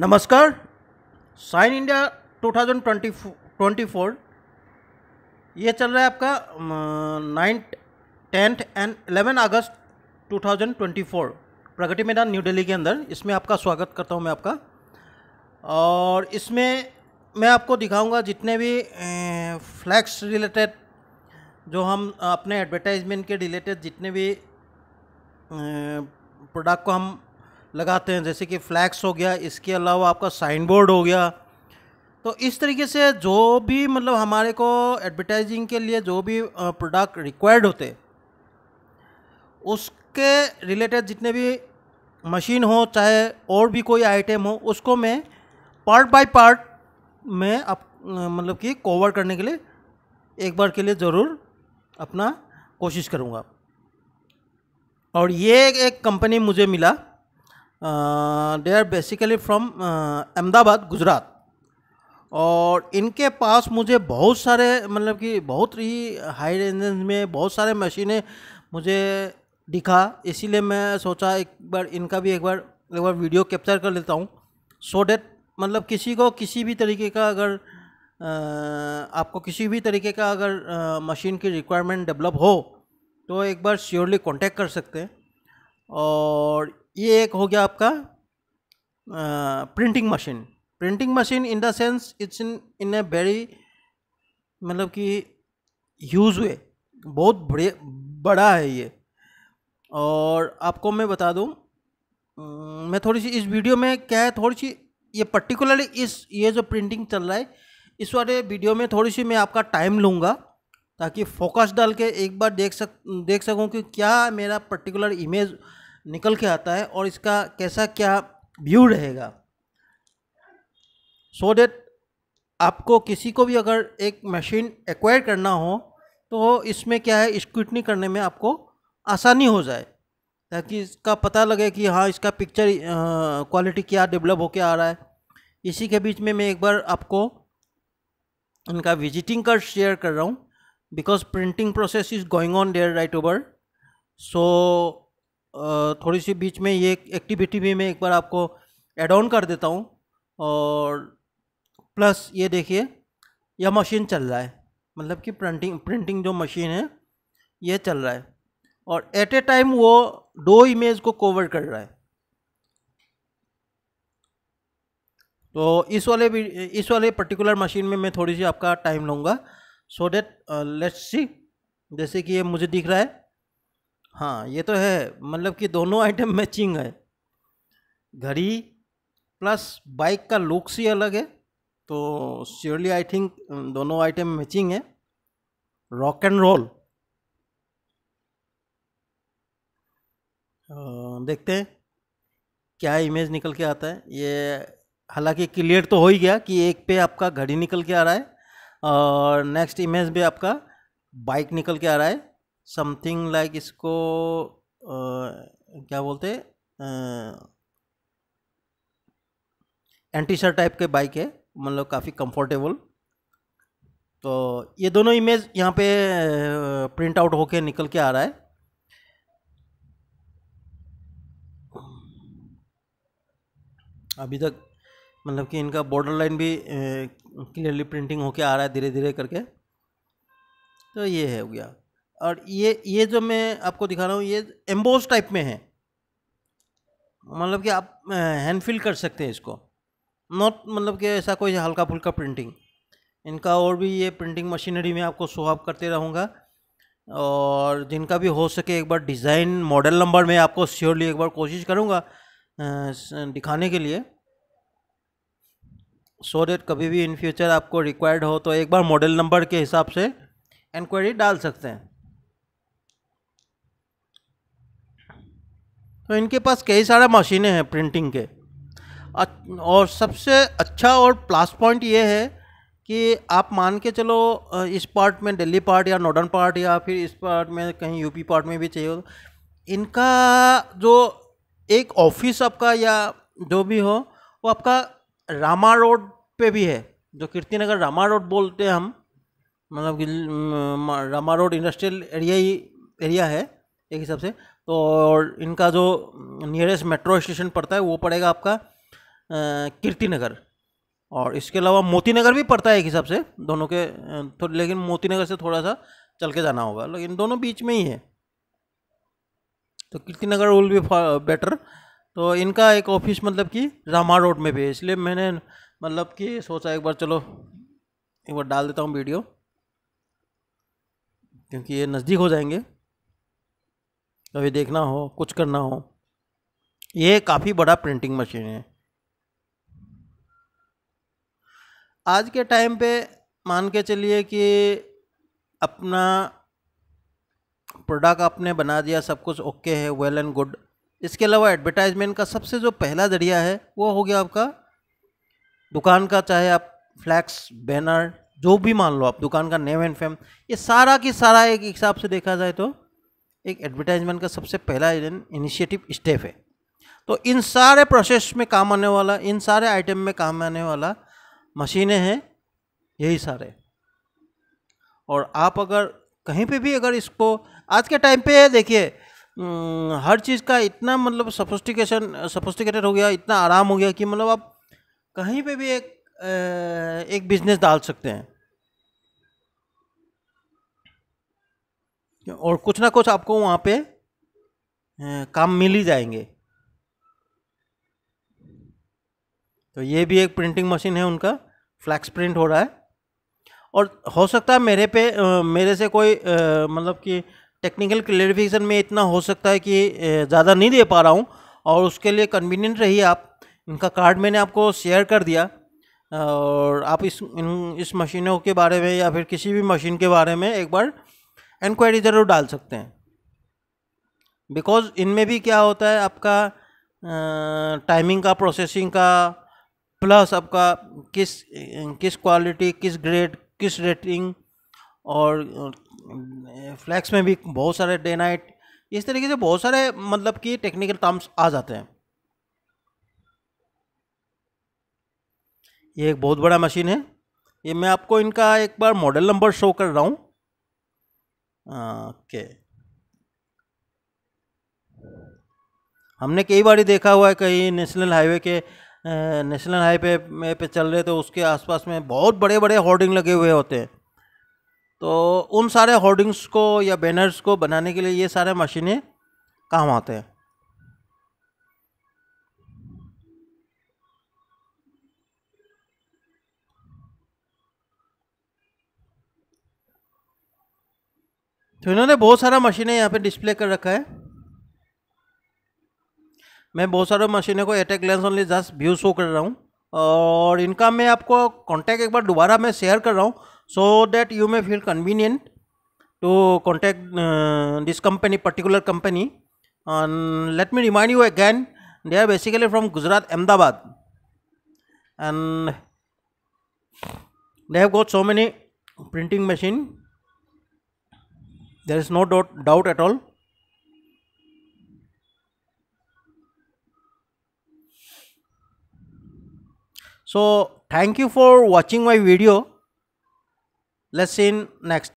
नमस्कार sign India 2024 ये चल रहा है आपका नाइन्थ टेंथ एंड एलेवन अगस्त 2024 प्रगति मैदान न्यू दिल्ली के अंदर इसमें आपका स्वागत करता हूँ मैं आपका और इसमें मैं आपको दिखाऊंगा जितने भी फ्लैक्स रिलेटेड जो हम अपने एडवर्टाइजमेंट के रिलेटेड जितने भी प्रोडक्ट को हम लगाते हैं जैसे कि फ्लैक्स हो गया इसके अलावा आपका साइन बोर्ड हो गया तो इस तरीके से जो भी मतलब हमारे को एडवर्टाइजिंग के लिए जो भी प्रोडक्ट रिक्वायर्ड होते उसके रिलेटेड जितने भी मशीन हो चाहे और भी कोई आइटम हो उसको मैं पार्ट बाय पार्ट में आप मतलब कि कवर करने के लिए एक बार के लिए ज़रूर अपना कोशिश करूँगा और ये एक कंपनी मुझे मिला they are basically from Ahmedabad Gujarat और इनके पास मुझे बहुत सारे मतलब कि बहुत ही हाई रेंज में बहुत सारे मशीनें मुझे दिखा इसीलिए मैं सोचा एक बार इनका भी एक बार एक बार वीडियो कैप्चर कर लेता हूँ सो डेट मतलब किसी को किसी भी तरीके का अगर uh, आपको किसी भी तरीके का अगर मशीन uh, की रिक्वायरमेंट डेवलप हो तो एक बार श्योरली कांटेक्ट कर सकते हैं और ये एक हो गया आपका printing machine printing machine in the sense it's in in a very मतलब कि यूज हुए बहुत बड़े बड़ा है ये और आपको मैं बता दूं मैं थोड़ी सी इस वीडियो में क्या है थोड़ी सी ये पर्टिकुलरली इस ये जो प्रिंटिंग चल रहा है इस वाले वीडियो में थोड़ी सी मैं आपका टाइम लूँगा ताकि फोकस डाल के एक बार देख सक देख सकूँ कि क्या मेरा पर्टिकुलर इमेज निकल के आता है और इसका कैसा क्या व्यू रहेगा सो so डेट आपको किसी को भी अगर एक मशीन एक्वायर करना हो तो इसमें क्या है स्क्रूटनी करने में आपको आसानी हो जाए ताकि इसका पता लगे कि हाँ इसका पिक्चर क्वालिटी क्या डेवलप होके आ रहा है इसी के बीच में मैं एक बार आपको इनका विजिटिंग कार्ड शेयर कर रहा हूँ because printing process is going on there right over so थोड़ी सी बीच में ये एक्टिविटी भी मैं एक बार आपको एड ऑन कर देता हूँ और प्लस ये देखिए यह मशीन चल रहा है मतलब कि प्रिंटिंग प्रिंटिंग जो मशीन है यह चल रहा है और एट ए टाइम वो दो इमेज को कवर कर रहा है तो इस वाले भी इस वाले पर्टिकुलर मशीन में मैं थोड़ी सी आपका टाइम लूँगा सो डेट लेट्स सी जैसे कि ये मुझे दिख रहा है हाँ ये तो है मतलब कि दोनों आइटम मैचिंग है घड़ी प्लस बाइक का लुक्स ही अलग है तो श्योरली आई थिंक दोनों आइटम मैचिंग है रॉक एंड रोल देखते हैं क्या इमेज निकल के आता है ये हालांकि क्लियर तो हो ही गया कि एक पे आपका घड़ी निकल के आ रहा है और नेक्स्ट इमेज पे आपका बाइक निकल के आ रहा है समथिंग लाइक इसको आ, क्या बोलते एंटीसर टाइप के बाइक है मतलब काफ़ी कंफर्टेबल तो ये दोनों इमेज यहाँ पे प्रिंट आउट होके निकल के आ रहा है अभी तक मतलब कि इनका बॉर्डर लाइन भी क्लियरली प्रिंटिंग होके आ रहा है धीरे धीरे करके तो ये है हो गया और ये ये जो मैं आपको दिखा रहा हूँ ये एम्बोस टाइप में है मतलब कि आप हैंड फिल कर सकते हैं इसको नॉट मतलब कि ऐसा कोई हल्का फुल्का प्रिंटिंग इनका और भी ये प्रिंटिंग मशीनरी में आपको शो करते रहूँगा और जिनका भी हो सके एक बार डिज़ाइन मॉडल नंबर में आपको श्योरली एक बार कोशिश करूँगा दिखाने के लिए सो so डेट कभी भी इन फ्यूचर आपको रिक्वायर्ड हो तो एक बार मॉडल नंबर के हिसाब से इंक्वायरी डाल सकते हैं तो इनके पास कई सारे मशीनें हैं प्रिंटिंग के और सबसे अच्छा और प्लस पॉइंट ये है कि आप मान के चलो इस पार्ट में दिल्ली पार्ट या नॉर्डर्न पार्ट या फिर इस पार्ट में कहीं यूपी पार्ट में भी चाहिए हो इनका जो एक ऑफिस आपका या जो भी हो वो आपका रामा रोड पे भी है जो कीर्ति नगर रामा रोड बोलते हैं हम मतलब रामा रोड इंडस्ट्रियल एरिया ही एरिया है एक हिसाब से तो और इनका जो नियरेस्ट मेट्रो स्टेशन पड़ता है वो पड़ेगा आपका कीर्ति नगर और इसके अलावा मोती नगर भी पड़ता है एक हिसाब से दोनों के तो लेकिन मोती नगर से थोड़ा सा चल के जाना होगा लेकिन दोनों बीच में ही है तो Kirti Nagar will be better तो इनका एक ऑफिस मतलब कि रामा रोड में भी है इसलिए मैंने मतलब कि सोचा एक बार चलो एक बार डाल देता हूँ वीडियो क्योंकि ये नज़दीक हो जाएंगे कभी देखना हो कुछ करना हो ये काफ़ी बड़ा प्रिंटिंग मशीन है आज के टाइम पे मान के चलिए कि अपना प्रोडक्ट आपने बना दिया सब कुछ ओके है वेल एंड गुड इसके अलावा एडवर्टाइजमेंट का सबसे जो पहला जरिया है वो हो गया आपका दुकान का चाहे आप फ्लैक्स बैनर जो भी मान लो आप दुकान का नेम एंड फेम ये सारा की सारा एक हिसाब से देखा जाए तो एक एडवर्टाइजमेंट का सबसे पहला इनिशिएटिव स्टेप है तो इन सारे प्रोसेस में काम आने वाला इन सारे आइटम में काम आने वाला मशीनें हैं यही सारे और आप अगर कहीं पे भी अगर इसको आज के टाइम पे देखिए हर चीज़ का इतना मतलब सफोस्टिकेशन सफोस्टिकेटेड हो गया इतना आराम हो गया कि मतलब आप कहीं पे भी एक एक बिजनेस डाल सकते हैं और कुछ ना कुछ आपको वहाँ पे काम मिल ही जाएंगे तो ये भी एक प्रिंटिंग मशीन है उनका फ्लैक्स प्रिंट हो रहा है और हो सकता है मेरे पे मेरे से कोई मतलब कि टेक्निकल क्लेरिफिकेशन में इतना हो सकता है कि ज़्यादा नहीं दे पा रहा हूँ और उसके लिए कन्वीनियंट रही आप इनका कार्ड मैंने आपको शेयर कर दिया और आप इस इन इस मशीनों के बारे में या फिर किसी भी मशीन के बारे में एक बार एनक्वायरी ज़रूर डाल सकते हैं बिकॉज इनमें भी क्या होता है आपका टाइमिंग का प्रोसेसिंग का प्लस आपका किस किस क्वालिटी किस ग्रेड किस रेटिंग और फ्लैक्स में भी बहुत सारे डे नाइट इस तरीके से बहुत सारे मतलब कि टेक्निकल टर्म्स आ जाते हैं ये एक बहुत बड़ा मशीन है ये मैं आपको इनका एक बार मॉडल नंबर शो कर रहा हूँ ओके हाँ, हमने कई बार ही देखा हुआ है कहीं नेशनल हाईवे के नेशनल हाईवे पे, पे चल रहे तो उसके आसपास में बहुत बड़े बड़े होर्डिंग लगे हुए होते हैं तो उन सारे होर्डिंग्स को या बैनर्स को बनाने के लिए ये सारे मशीनें काम आते हैं तो इन्होंने बहुत सारा मशीनें यहाँ पे डिस्प्ले कर रखा है मैं बहुत सारे मशीनें को एटेक लेंस ओनली जस्ट व्यू शो कर रहा हूँ और इनका मैं आपको कॉन्टैक्ट एक बार दोबारा मैं शेयर कर रहा हूँ so that you may feel convenient to contact this company particular company and let me remind you again they are basically from Gujarat Ahmedabad and they have got so many printing machine there is no doubt, doubt at all so thank you for watching my video let's see in next